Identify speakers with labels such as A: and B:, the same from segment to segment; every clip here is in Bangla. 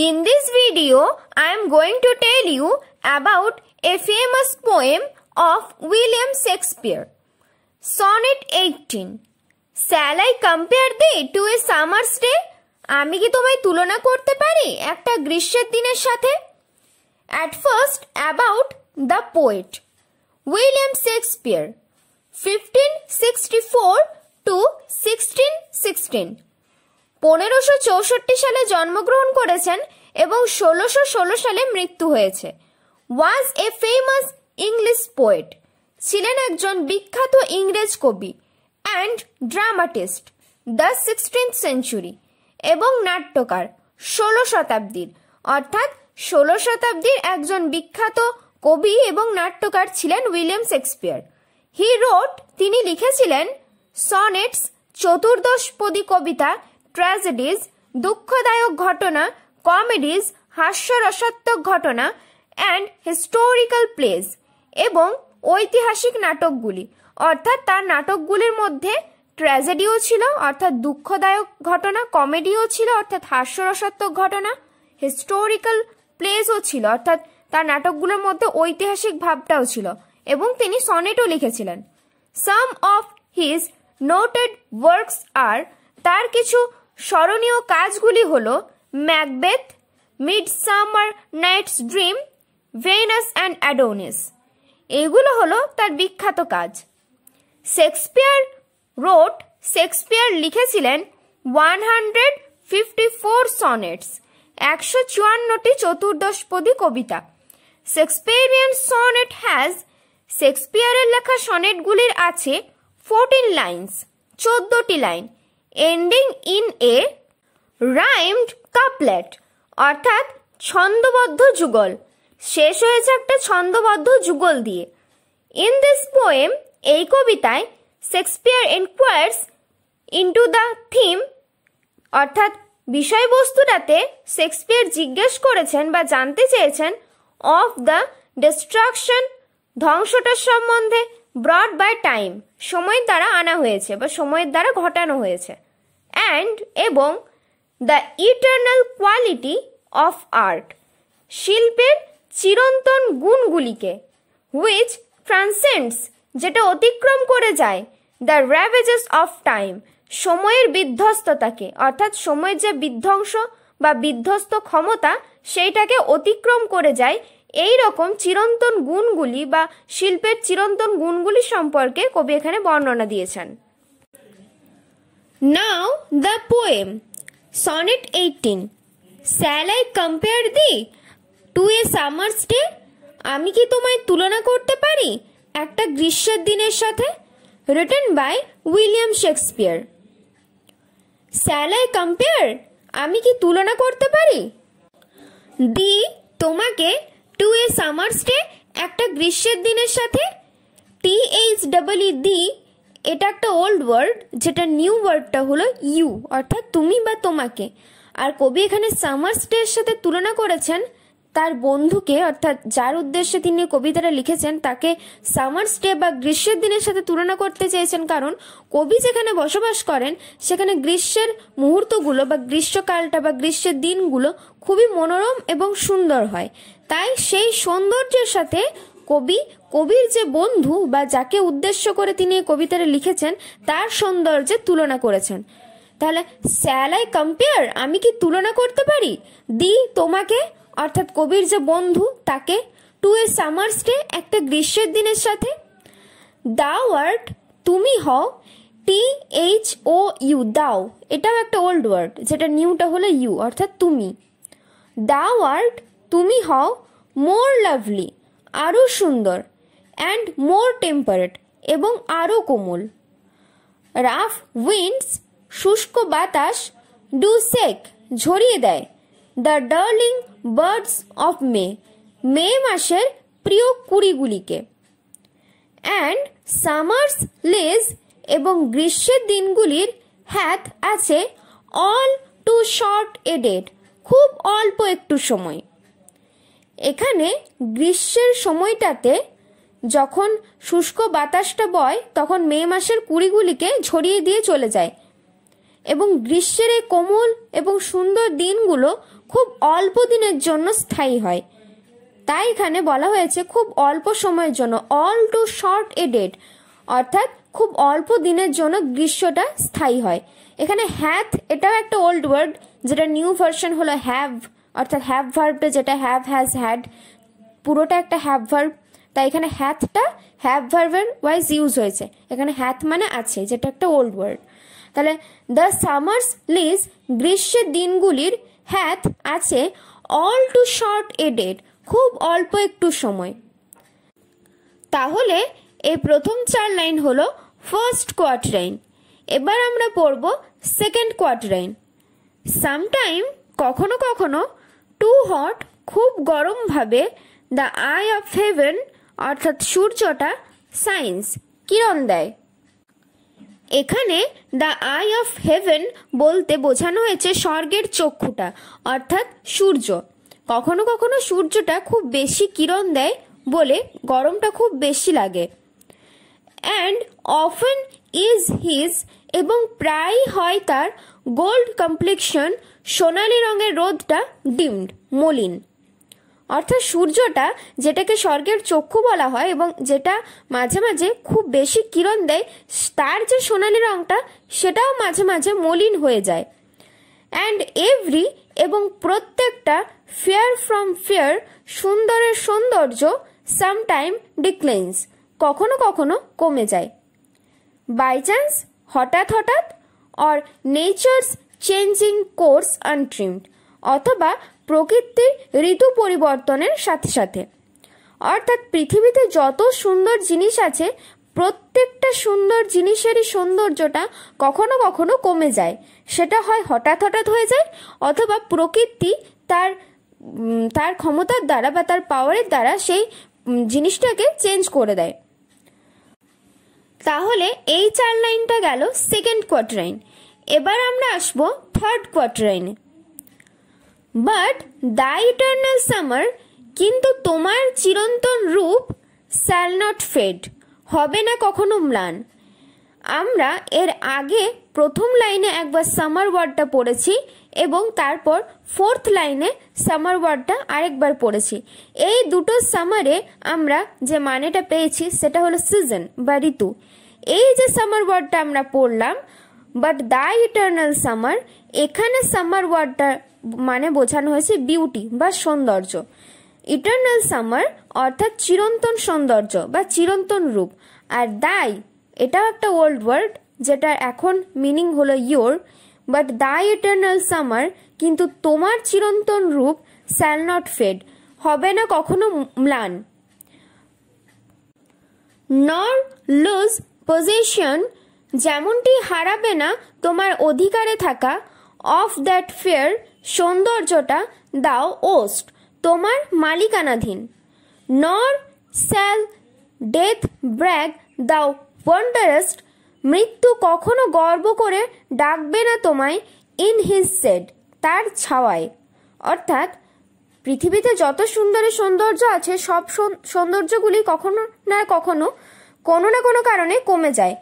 A: In this video, I am going to tell you about a famous poem of William Shakespeare. Sonnet 18 Shall I compare thee to a summer's day? আমি কি তোমায় তুলনা করতে পারি একটা গ্রীষ্মের দিনের সাথে at first about the poet William Shakespeare fifteen sixty four to sixteen sixteen পনেরোশো চৌষট্টি সালে জন্মগ্রহণ করেছেন এবং ষোলোশো ষোলো সালে মৃত্যু হয়েছে was a famous English poet ছিলেন একজন বিখ্যাত ইংরেজ কবি and dramatist the sixteenth century এবং নাট্যকার ষোলো শতাব্দীর অর্থাৎ ষোলো শতাব্দীর একজন বিখ্যাত কবি এবং নাট্যকার ছিলেন উইলিয়াম শেক্সপিয়ার হি রোট তিনি লিখেছিলেন সনেটস চতুর্দশপদী কবিতা ট্র্যাজেডিজ দুঃখদায়ক ঘটনা কমেডিজ হাস্যরসাত্মক ঘটনা অ্যান্ড হিস্টোরিক্যাল প্লেস এবং ঐতিহাসিক নাটকগুলি অর্থাৎ তার নাটকগুলির মধ্যে ট্র্যাজেডিও ছিল অর্থাৎ দুঃখদায়ক ঘটনা কমেডিও ছিল অর্থাৎ হাস্যরসাত্মক ঘটনা হিস্টোরিক্যাল প্লেসও ছিল অর্থাৎ তার নাটকগুলোর মধ্যে ঐতিহাসিক ভাবটাও ছিল এবং তিনি সনেটও লিখেছিলেন some of his noted works আর তার কিছু স্মরণীয় কাজগুলি হল Macbeth midsummer night's dream Venus and Adonis এইগুলো হলো তার বিখ্যাত কাজ শেক্সপিয়ার রোট শেক্সপিয়ার লিখেছিলেন one hundred fifty four sonnets একশো চুয়ান্নটি চতুর্দশপদী কবিতা শেক্সপিয়ারিয়ান সনেট হ্যাজ শেক্সপিয়ারের লেখা সনেটগুলির আছে ফোরটিন লাইন্স চোদ্দটি line ending in a rhymed couplet অর্থাৎ ছন্দবদ্ধ যুগল শেষ হয়েছে একটা ছন্দবদ্ধ যুগল দিয়ে ইন দিস পোয়েম এই কবিতায় Shakespeare inquires into the theme অর্থাৎ বিষয়বস্তুটাতে শেক্সপিয়ার জিজ্ঞেস করেছেন বা জানতে চেয়েছেন অফ দ্য ডিস্ট্রাকশন ধ্বংসটার সম্বন্ধে ব্রড বাই টাইম সময়ের দ্বারা আনা হয়েছে বা সময়ের দ্বারা ঘটানো হয়েছে অ্যান্ড এবং the eternal quality of art শিল্পের চিরন্তন গুণগুলিকে হুইচ ট্রান্সেন্ডস যেটা অতিক্রম করে যায় দ্য র্যাভেজেস অফ টাইম সময়ের বিধ্বস্ততাকে অর্থাৎ সময়ের যে বিধ্বংস বা বিধ্বস্ত ক্ষমতা সেইটাকে অতিক্রম করে যায় এই রকম চিরন্তন গুণগুলি বা শিল্পের চিরন্তন গুণগুলি সম্পর্কে কবি এখানে বর্ণনা দিয়েছেন now the poem sonnet eighteen shall I compare thee to a summer's day আমি কি তোমায় তুলনা করতে পারি একটা গ্রীষ্মের দিনের সাথে written by William Shakespeare shall I compare আমি কি তুলনা করতে পারি দি তোমাকে টু এ সামার্স ডে একটা গ্রীষ্মের দিনের সাথে টি এইচ ডাবল দি এটা একটা ওল্ড ওয়ার্ড যেটা নিউ ওয়ার্ডটা হলো ইউ অর্থাৎ তুমি বা তোমাকে আর কবি এখানে সামার্স ডে এর সাথে তুলনা করেছেন তার বন্ধুকে অর্থাৎ যার উদ্দেশ্যে তিনি কবিতাটা লিখেছেন তাকে সামার্স ডে বা গ্রীষ্মের দিনের সাথে তুলনা করতে চেয়েছেন কারণ কবি যেখানে বসবাস করেন সেখানে গ্রীষ্মের মুহূর্তগুলো বা গ্রীষ্মকালটা বা গ্রীষ্মের দিনগুলো খুবই মনোরম এবং সুন্দর হয় তাই সেই সৌন্দর্যের সাথে কবি কবির যে বন্ধু বা যাকে উদ্দেশ্য করে তিনি কবিতাটা লিখেছেন তার সৌন্দর্যের তুলনা করেছেন তাহলে স্যাল আই কম্পেয়ার আমি কি তুলনা করতে পারি দি তোমাকে অর্থাৎ কবির যে বন্ধু তাকে টু এ সামার্স ডে একটা গ্রীষ্মের দিনের সাথে দা ওয়ার্ড তুমি হও টি এইচ ও ইউ দাও এটাও একটা ওল্ড ওয়ার্ড যেটা নিউটা হলো ইউ অর্থাৎ তুমি দা ওয়ার্ড তুমি হও মোর লাভলি আরও সুন্দর অ্যান্ড মোর টেম্পারেট এবং আরও কোমল রাফ উইন্ডস শুষ্ক বাতাস ডু সেক ঝরিয়ে দেয় the darling buds of May May মাসের প্রিয় কুড়িগুলিকে অ্যান্ড সামার্স লেজ এবং গ্রীষ্মের দিনগুলির হ্যাথ আছে all too short a date খুব অল্প একটু সময় এখানে গ্রীষ্মের সময়টাতে যখন শুষ্ক বাতাসটা বয় তখন মে মাসের কুড়িগুলিকে ছড়িয়ে দিয়ে চলে যায় এবং গ্রীষ্মের এই কোমল এবং সুন্দর দিনগুলো খুব অল্প দিনের জন্য স্থায়ী হয় তাই এখানে বলা হয়েছে খুব অল্প সময়ের জন্য all too short a date অর্থাৎ খুব অল্প দিনের জন্য গ্রীষ্মটা স্থায়ী হয় এখানে হ্যাথ এটাও একটা ওল্ড ওয়ার্ড যেটা নিউ ভার্সন হলো হ্যাভ অর্থাৎ হ্যাভ ভার্বটা যেটা হ্যাভ হ্যাজ হ্যাড পুরোটা একটা হ্যাভ ভার্ব তাই এখানে হ্যাথটা হ্যাভ ভার্বের ওয়াইজ ইউজ হয়েছে এখানে হ্যাথ মানে আছে যেটা একটা ওল্ড ওয়ার্ড তাহলে দ্য সামার্স লিজ গ্রীষ্মের দিনগুলির হ্যাথ আছে অল টু শর্ট এডেড খুব অল্প একটু সময় তাহলে এই প্রথম চার লাইন হল ফার্স্ট কোয়ার্টারাইন এবার আমরা পড়ব সেকেন্ড কোয়ার্টারাইন সামটাইম কখনো কখনো টু হট খুব গরমভাবে দ্য আই অফ হেভেন অর্থাৎ সূর্যটা সায়েন্স কিরণ দেয় এখানে দ্য আই অফ হেভেন বলতে বোঝানো হয়েছে স্বর্গের চক্ষুটা অর্থাৎ সূর্য কখনো কখনো সূর্যটা খুব বেশি কিরণ দেয় বলে গরমটা খুব বেশি লাগে অ্যান্ড অফেন ইজ হিজ এবং প্রায় হয় তার গোল্ড কমপ্লেকশন সোনালি রঙের রোদটা ডিমড মলিন অর্থাৎ সূর্যটা যেটাকে স্বর্গের চক্ষু বলা হয় এবং যেটা মাঝে মাঝে খুব বেশি কিরণ দেয় তার যে সোনালি রঙটা সেটাও মাঝে মাঝে মলিন হয়ে যায় অ্যান্ড এভরি এবং প্রত্যেকটা ফেয়ার ফ্রম ফেয়ার সুন্দরের সৌন্দর্য সামটাইম ডিক্লেন্স কখনো কখনো কমে যায় বাই চান্স হঠাৎ হঠাৎ or nature's changing course untrimmed অথবা প্রকৃতির ঋতু পরিবর্তনের সাথে সাথে অর্থাৎ পৃথিবীতে যত সুন্দর জিনিস আছে প্রত্যেকটা সুন্দর জিনিসেরই সৌন্দর্যটা কখনো কখনো কমে যায় সেটা হয় হঠাৎ হঠাৎ হয়ে যায় অথবা প্রকৃতি তার তার ক্ষমতার দ্বারা বা তার পাওয়ারের দ্বারা সেই জিনিসটাকে চেঞ্জ করে দেয় তাহলে এই চার লাইনটা গেল সেকেন্ড কোয়ার্টারাইন এবার আমরা আসবো থার্ড কোয়ার্টারাইনে বাট দা ইটার্নাল সামার কিন্তু তোমার চিরন্তন রূপ স্যাল নট ফেড হবে না কখনো ম্লান আমরা এর আগে প্রথম লাইনে একবার সামার ওয়ার্ডটা পড়েছি এবং তারপর ফোর্থ লাইনে সামার ওয়ার্ডটা আরেকবার পড়েছি এই দুটো সামারে আমরা যে মানেটা পেয়েছি সেটা হলো সিজন বা ঋতু এই যে সামার ওয়ার্ডটা আমরা পড়লাম বাট দা ইটার্নাল সামার এখানে সামার ওয়ার্ডটা মানে বোঝানো হয়েছে বিউটি বা সৌন্দর্য ইটার্নাল সামার অর্থাৎ চিরন্তন সৌন্দর্য বা চিরন্তন রূপ আর দাই এটাও একটা ওল্ড ওয়ার্ড যেটা এখন মিনিং হলো your but thy eternal summer কিন্তু তোমার চিরন্তন রূপ স্যাল নট ফেড হবে না কখনো ম্লান নর লুজ পজিশন যেমনটি হারাবে না তোমার অধিকারে থাকা অফ দ্যাট ফেয়ার সৌন্দর্যটা দাও ওস্ট তোমার মালিকানাধীন nor shall death brag thou wander'st মৃত্যু কখনো গর্ব করে ডাকবে না তোমায় ইন হিজ সেড তার ছাওয়ায় অর্থাৎ পৃথিবীতে যত সুন্দরী সৌন্দর্য আছে সব সৌন্দর্যগুলি কখনো না কখনো কোনো না কোনো কারণে কমে যায়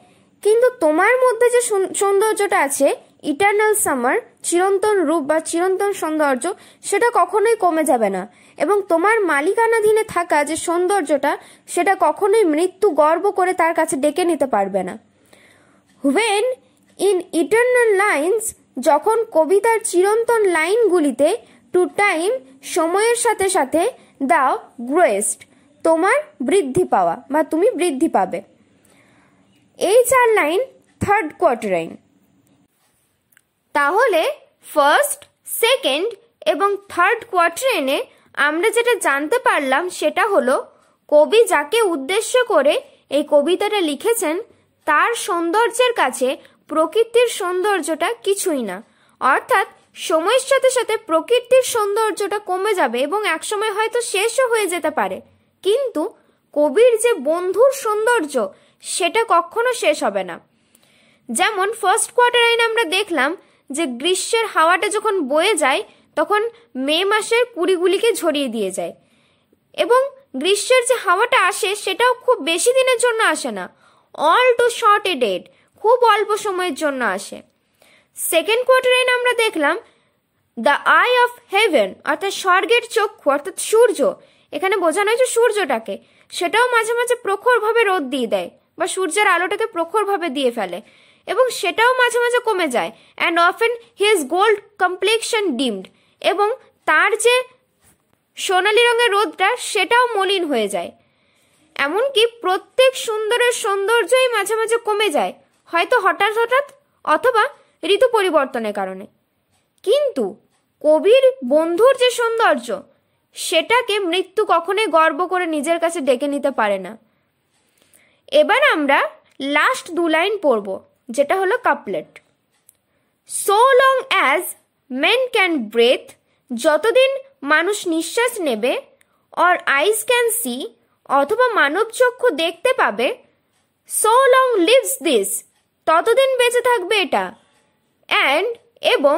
A: কিন্তু তোমার মধ্যে যে সৌন্দর্যটা আছে ইটার্নাল সামার চিরন্তন রূপ বা চিরন্তন সৌন্দর্য সেটা কখনোই কমে যাবে না এবং তোমার মালিকানাধীনে থাকা যে সৌন্দর্যটা সেটা কখনোই মৃত্যু গর্ব করে তার কাছে ডেকে নিতে পারবে না হুয়েন ইন ইটার্নাল লাইন্স যখন কবিতার চিরন্তন লাইনগুলিতে টু টাইম সময়ের সাথে সাথে দাও গ্রোয়েস্ট তোমার বৃদ্ধি পাওয়া বা তুমি বৃদ্ধি পাবে এই চার লাইন থার্ড কোয়ার্টারাইন তাহলে ফার্স্ট সেকেন্ড এবং থার্ড কোয়াট্রেনে আমরা যেটা জানতে পারলাম সেটা হলো কবি যাকে উদ্দেশ্য করে এই কবিতাটা লিখেছেন তার সৌন্দর্যের কাছে প্রকৃতির সৌন্দর্যটা কিছুই না অর্থাৎ সময়ের সাথে সাথে প্রকৃতির সৌন্দর্যটা কমে যাবে এবং একসময় হয়তো শেষও হয়ে যেতে পারে কিন্তু কবির যে বন্ধুর সৌন্দর্য সেটা কখনো শেষ হবে না যেমন ফার্স্ট কোয়ার্টার আইন আমরা দেখলাম যে গ্রীষ্মের হাওয়াটা যখন বয়ে যায় তখন মে মাসের কুড়িগুলিকে ঝরিয়ে দিয়ে যায় এবং গ্রীষ্মের যে হাওয়াটা আসে সেটাও খুব বেশি দিনের জন্য আসে না all too short a date খুব অল্প সময়ের জন্য আসে সেকেন্ড কোয়ার্টারে আমরা দেখলাম দ্য আই অফ হেভেন অর্থাৎ স্বর্গের চক্ষু অর্থাৎ সূর্য এখানে বোঝানো হয়েছে সূর্যটাকে সেটাও মাঝে মাঝে প্রখরভাবে রোদ দিয়ে দেয় বা সূর্যের আলোটাকে প্রখরভাবে দিয়ে ফেলে এবং সেটাও মাঝে মাঝে কমে যায় and often his gold complexion dimmed এবং তার যে সোনালি রঙের রোদটা সেটাও মলিন হয়ে যায় এমনকি প্রত্যেক সুন্দরের সৌন্দর্যই মাঝে মাঝে কমে যায় হয়তো হঠাৎ হঠাৎ অথবা ঋতু পরিবর্তনের কারণে কিন্তু কবির বন্ধুর যে সৌন্দর্য সেটাকে মৃত্যু কখনোই গর্ব করে নিজের কাছে ডেকে নিতে পারে না এবার আমরা লাস্ট দু লাইন পড়বো যেটা হলো couplet so long as men can breathe যতদিন মানুষ নিঃশ্বাস নেবে অর আইস ক্যান সি অথবা মানব চক্ষু দেখতে পাবে সো লং লিভস দিস ততদিন বেঁচে থাকবে এটা অ্যান্ড এবং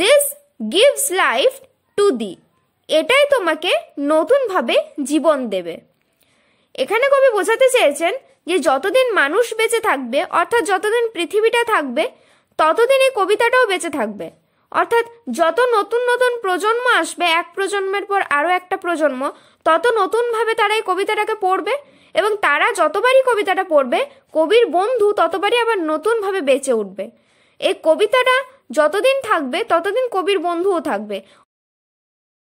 A: this gives life to thee এটাই তোমাকে নতুনভাবে জীবন দেবে এখানে কবি বোঝাতে চেয়েছেন যে যতদিন মানুষ বেঁচে থাকবে অর্থাৎ যতদিন পৃথিবীটা থাকবে ততদিন এই কবিতাটাও বেঁচে থাকবে অর্থাৎ যত নতুন নতুন প্রজন্ম আসবে এক প্রজন্মের পর আরও একটা প্রজন্ম তত নতুনভাবে তারা এই কবিতাটাকে পড়বে এবং তারা যতবারই কবিতাটা পড়বে কবির বন্ধু ততবারই আবার নতুনভাবে বেঁচে উঠবে এই কবিতাটা যতদিন থাকবে ততদিন কবির বন্ধুও থাকবে